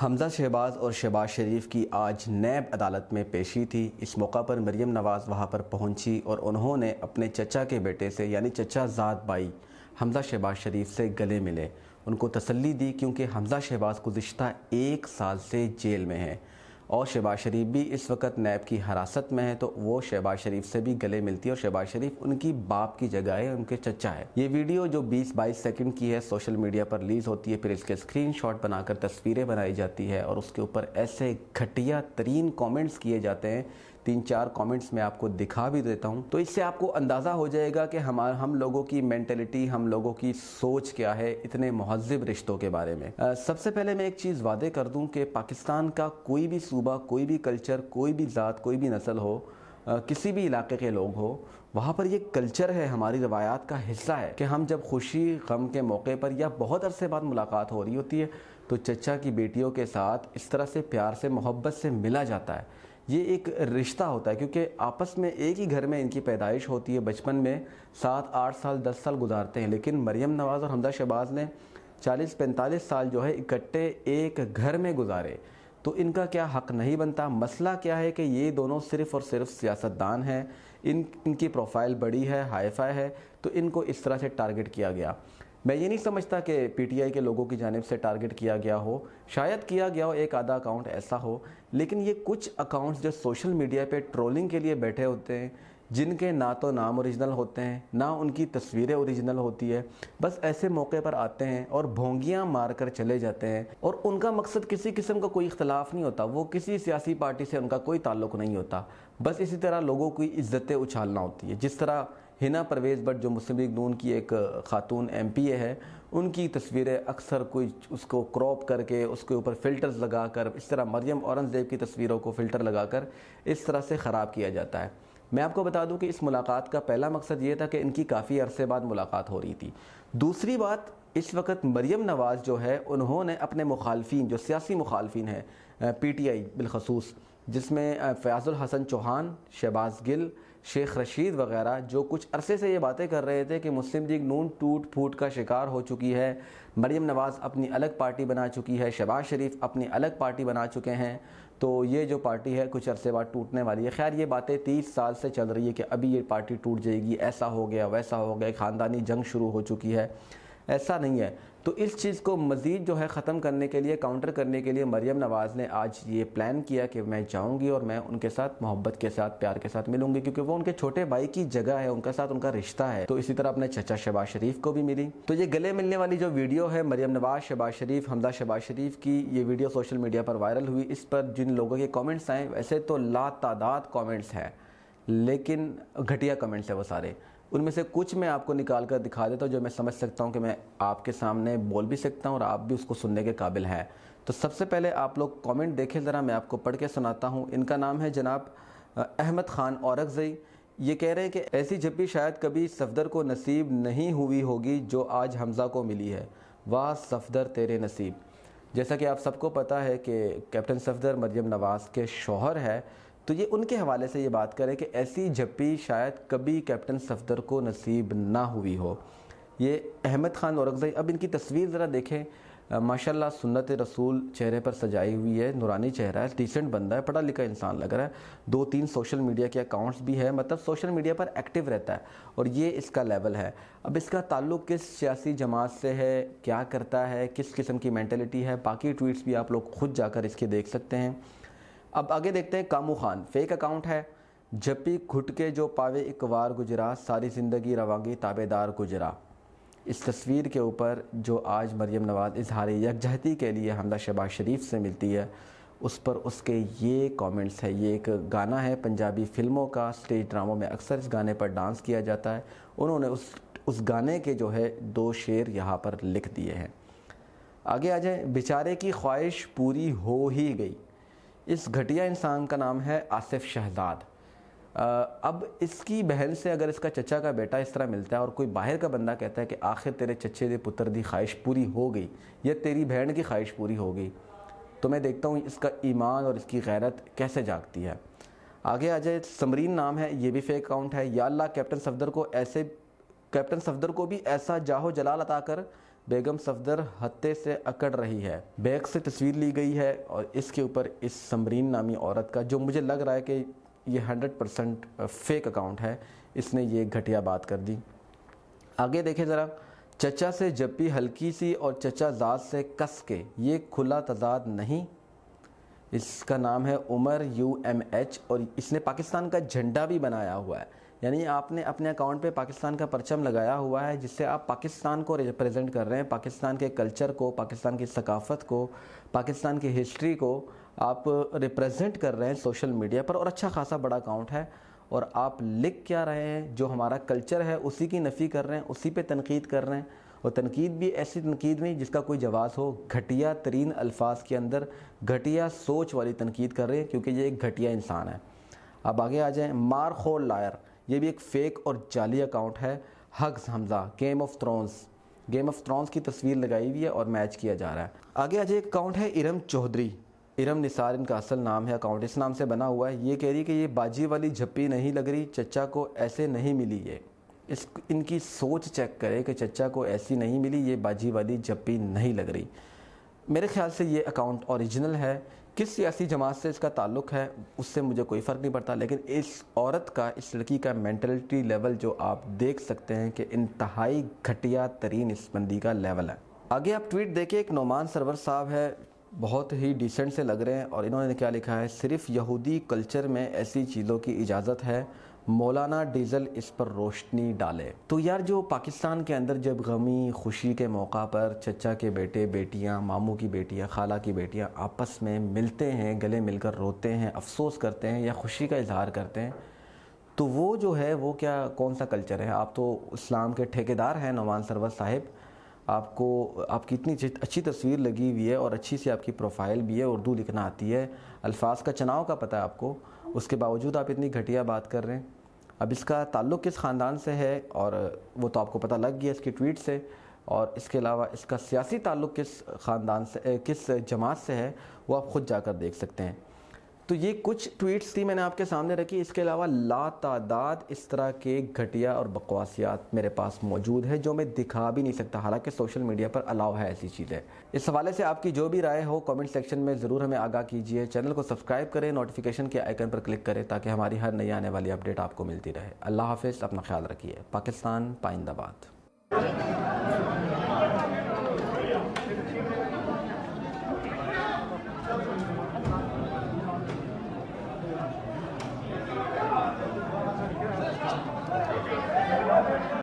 हमजा शहबाज और शहबाज शरीफ की आज नैब अदालत में पेशी थी इस मौका पर मरीम नवाज़ वहाँ पर पहुंची और उन्होंने अपने चचा के बेटे से यानी चचा जात भाई हमजा शहबाज शरीफ से गले मिले उनको तसल्ली दी क्योंकि हमजा शहबाज गुज्त एक साल से जेल में है और शहबाज शरीफ भी इस वक्त नैब की हरासत में है तो वो शहबाज शरीफ से भी गले मिलती है और शहबाज शरीफ उनकी बाप की जगह है उनके चचा है ये वीडियो जो 20-22 सेकंड की है सोशल मीडिया पर रिलीज होती है फिर इसके स्क्रीनशॉट बनाकर तस्वीरें बनाई जाती है और उसके ऊपर ऐसे घटिया तरीन कॉमेंट्स किए जाते हैं तीन चार कमेंट्स मैं आपको दिखा भी देता हूँ तो इससे आपको अंदाज़ा हो जाएगा कि हमार हम लोगों की मैंटेलिटी हम लोगों की सोच क्या है इतने महजब रिश्तों के बारे में आ, सबसे पहले मैं एक चीज़ वादे कर दूँ कि पाकिस्तान का कोई भी सूबा कोई भी कल्चर कोई भी ज़ात कोई भी नस्ल हो किसी भी इलाके के लोग हो वहाँ पर ये कल्चर है हमारी रवायात का हिस्सा है कि हम जब खुशी गम के मौके पर या बहुत अरसे बाद मुलाकात हो रही होती है तो चचा की बेटियों के साथ इस तरह से प्यार से मोहब्बत से मिला जाता है ये एक रिश्ता होता है क्योंकि आपस में एक ही घर में इनकी पैदाइश होती है बचपन में सात आठ साल दस साल गुजारते हैं लेकिन मरियम नवाज़ और हमदा शहबाज ने चालीस पैंतालीस साल जो है इकट्ठे एक घर में गुजारे तो इनका क्या हक नहीं बनता मसला क्या है कि ये दोनों सिर्फ़ और सिर्फ सियासतदान हैं इन इनकी प्रोफाइल बड़ी है हाईफाई है तो इनको इस तरह से टारगेट किया गया मैं ये नहीं समझता कि पीटीआई के लोगों की जानब से टारगेट किया गया हो शायद किया गया हो एक आधा अकाउंट ऐसा हो लेकिन ये कुछ अकाउंट्स जो सोशल मीडिया पे ट्रोलिंग के लिए बैठे होते हैं जिनके ना तो नाम ओरिजिनल होते हैं ना उनकी तस्वीरें ओरिजिनल होती है बस ऐसे मौके पर आते हैं और भोंगियाँ मार कर चले जाते हैं और उनका मकसद किसी किस्म का कोई इख्तलाफ नहीं होता वो किसी सियासी पार्टी से उनका कोई ताल्लुक नहीं होता बस इसी तरह लोगों की इज्जतें उछालना होती है जिस तरह हिना परवेज़ भट्ट जो मुस्लिम लीग नून की एक खातून एम पी ए है उनकी तस्वीरें अक्सर कोई उसको क्रॉप करके उसके ऊपर फ़िल्टर्स लगा कर इस तरह मरियम औरंगज़ेब की तस्वीरों को फ़िल्टर लगा कर इस तरह से ख़राब किया जाता है मैं आपको बता दूं कि इस मुलाकात का पहला मकसद ये था कि इनकी काफ़ी अरसे बाद मुलाकात हो रही थी दूसरी बात इस वक्त मरीम नवाज़ जो है उन्होंने अपने मुखालफी जो सियासी मुखालफी हैं पी टी आई बिलखसूस जिसमें फ़याज़ुल हसन चौहान शहबाज गिल शेख रशीद वगैरह जो कुछ अरसे से ये बातें कर रहे थे कि मुस्लिम लीग नून टूट फूट का शिकार हो चुकी है मरीम नवाज़ अपनी अलग पार्टी बना चुकी है शहबाज शरीफ अपनी अलग पार्टी बना चुके हैं तो ये जो पार्टी है कुछ अरसे बाद टूटने वाली है खैर ये बातें तीस साल से चल रही है कि अभी ये पार्टी टूट जाएगी ऐसा हो गया वैसा हो गया ख़ानदानी जंग शुरू हो चुकी है ऐसा नहीं है तो इस चीज़ को मज़ीद जो है ख़त्म करने के लिए काउंटर करने के लिए मरियम नवाज़ ने आज ये प्लान किया कि मैं जाऊँगी और मैं उनके साथ मोहब्बत के साथ प्यार के साथ मिलूंगी क्योंकि वो उनके छोटे भाई की जगह है उनके साथ उनका रिश्ता है तो इसी तरह अपने चचा शबाज शरीफ को भी मिली तो ये गले मिलने वाली जो वीडियो है मरीम नवाज़ शबाज शरीफ हमदा शबाज़ शरीफ की ये वीडियो सोशल मीडिया पर वायरल हुई इस पर जिन लोगों के कॉमेंट्स आए वैसे तो ला तादाद कॉमेंट्स हैं लेकिन घटिया कमेंट्स है वो सारे उनमें से कुछ मैं आपको निकाल कर दिखा देता हूँ जो मैं समझ सकता हूँ कि मैं आपके सामने बोल भी सकता हूँ और आप भी उसको सुनने के काबिल हैं तो सबसे पहले आप लोग कमेंट देखें ज़रा मैं आपको पढ़ के सुनाता हूँ इनका नाम है जनाब अहमद ख़ान औरकजई ये कह रहे हैं कि ऐसी झप्पी शायद कभी सफदर को नसीब नहीं हुई होगी जो आज हमज़ा को मिली है वाह सफदर तेरे नसीब जैसा कि आप सबको पता है कि कैप्टन सफदर मरियम नवाज़ के शोहर है तो ये उनके हवाले से ये बात करें कि ऐसी झप्पी शायद कभी कैप्टन सफदर को नसीब ना हुई हो ये अहमद ख़ान औरंगज़ई अब इनकी तस्वीर ज़रा देखें माशाल्लाह सुन्नत रसूल चेहरे पर सजाई हुई है नुरानी चेहरा है डिसेंट बंदा है पढ़ा लिखा इंसान लग रहा है दो तीन सोशल मीडिया के अकाउंट्स भी है मतलब सोशल मीडिया पर एक्टिव रहता है और ये इसका लेवल है अब इसका ताल्लुक़ किस सियासी जमात से है क्या करता है किस किस्म की मैंटेलिटी है बाकी ट्वीट्स भी आप लोग खुद जाकर इसके देख सकते हैं अब आगे देखते हैं कामू खान फेक अकाउंट है जपी घुट के जो पावे एक वार गुजरा सारी ज़िंदगी रवानगी ताबेदार गुजरा इस तस्वीर के ऊपर जो आज मरियम नवाज़ इजहार यकजहती के लिए हमदा शहबाज शरीफ से मिलती है उस पर उसके ये कमेंट्स है ये एक गाना है पंजाबी फिल्मों का स्टेज ड्रामों में अक्सर इस गाने पर डांस किया जाता है उन्होंने उस उस गाने के जो है दो शेर यहाँ पर लिख दिए हैं आगे आ जाए बेचारे की ख्वाहिश पूरी हो ही गई इस घटिया इंसान का नाम है आसिफ शहजाद अब इसकी बहन से अगर इसका चचा का बेटा इस तरह मिलता है और कोई बाहर का बंदा कहता है कि आखिर तेरे चचे दे पुत्र दी ख्वाहिश पूरी हो गई या तेरी बहन की ख्वाहिश पूरी हो गई तो मैं देखता हूँ इसका ईमान और इसकी गैरत कैसे जागती है आगे आ जाए समरीन नाम है ये भी फेक अकाउंट है या अल्लाह कैप्टन सफदर को ऐसे कैप्टन सफदर को भी ऐसा जाहो जलाल अता कर बेगम सफदर हत्ते से अकड़ रही है बैग से तस्वीर ली गई है और इसके ऊपर इस समरीन नामी औरत का जो मुझे लग रहा है कि ये हंड्रेड परसेंट फेक अकाउंट है इसने ये घटिया बात कर दी आगे देखें ज़रा चचा से जप्पी हल्की सी और चचा जात से कस के ये खुला तजाद नहीं इसका नाम है उमर यू एम एच और इसने पाकिस्तान का झंडा भी बनाया हुआ है यानी आपने अपने अकाउंट पे पाकिस्तान का परचम लगाया हुआ है जिससे आप पाकिस्तान को रिप्रेजेंट कर रहे हैं पाकिस्तान के कल्चर को पाकिस्तान की सकाफ़त को पाकिस्तान की हिस्ट्री को आप रिप्रेजेंट कर रहे हैं सोशल मीडिया पर और अच्छा खासा बड़ा अकाउंट है और आप लिख क्या रहे हैं जो हमारा कल्चर है उसी की नफ़ी कर रहे हैं उसी पर तनकीद कर रहे हैं और तनकीद भी ऐसी तनकीद में जिसका कोई जवाब हो घटिया तरीन अल्फाज के अंदर घटिया सोच वाली तनकीद कर रहे हैं क्योंकि ये एक घटिया इंसान है अब आगे आ जाएँ मारखोल लायर ये भी एक फेक और जाली अकाउंट है हग्स Hamza Game of Thrones Game of Thrones की तस्वीर लगाई हुई है और मैच किया जा रहा है आगे आज एक अकाउंट है इरम चौधरी इरम निसार इनका असल नाम है अकाउंट इस नाम से बना हुआ है ये कह रही है कि ये बाजी वाली झप्पी नहीं लग रही चचा को ऐसे नहीं मिली ये इस इनकी सोच चेक करें कि चचा को ऐसी नहीं मिली ये बाजी वाली झप्पी नहीं लग रही मेरे ख्याल से ये अकाउंट ओरिजिनल है किस सियासी जमात से इसका ताल्लुक है उससे मुझे कोई फ़र्क नहीं पड़ता लेकिन इस औरत का इस लड़की का मैंटलिटी लेवल जो आप देख सकते हैं कि इंतहाई घटिया तरीन इस बंदी का लेवल है आगे आप ट्वीट देखिए एक नोमान सरवर साहब है बहुत ही डिसेंट से लग रहे हैं और इन्होंने क्या लिखा है सिर्फ यहूदी कल्चर में ऐसी चीज़ों की इजाज़त है मौलाना डीज़ल इस पर रोशनी डाले तो यार जो पाकिस्तान के अंदर जब गमी खुशी के मौका पर चचा के बेटे बेटियां मामू की बेटियां खाला की बेटियां आपस में मिलते हैं गले मिलकर रोते हैं अफसोस करते हैं या खुशी का इजहार करते हैं तो वो जो है वो क्या कौन सा कल्चर है आप तो इस्लाम के ठेकेदार हैं नवान सरवर साहिब आपको आपकी इतनी अच्छी तस्वीर लगी हुई है और अच्छी सी आपकी प्रोफाइल भी है उर्दू लिखना आती है अल्फाज का चनाव का पता है आपको उसके बावजूद आप इतनी घटिया बात कर रहे हैं अब इसका ताल्लुक़ किस ख़ानदान से है और वो तो आपको पता लग गया इसकी ट्वीट से और इसके अलावा इसका सियासी ताल्लुक़ किस ख़ानदान से किस जमात से है वो आप ख़ुद जाकर देख सकते हैं तो ये कुछ ट्वीट्स थी मैंने आपके सामने रखी इसके अलावा ला तादाद इस तरह के घटिया और बकवासियात मेरे पास मौजूद है जो मैं दिखा भी नहीं सकता हालांकि सोशल मीडिया पर अलाव है ऐसी चीज़ें इस हवाले से आपकी जो भी राय हो कमेंट सेक्शन में ज़रूर हमें आगाह कीजिए चैनल को सब्सक्राइब करें नोटिफिकेशन के आइकन पर क्लिक करें ताकि हमारी हर नई आने वाली अपडेट आपको मिलती रहे अल्लाह हाफिज़ अपना ख्याल रखिए पाकिस्तान पाइंदाबाद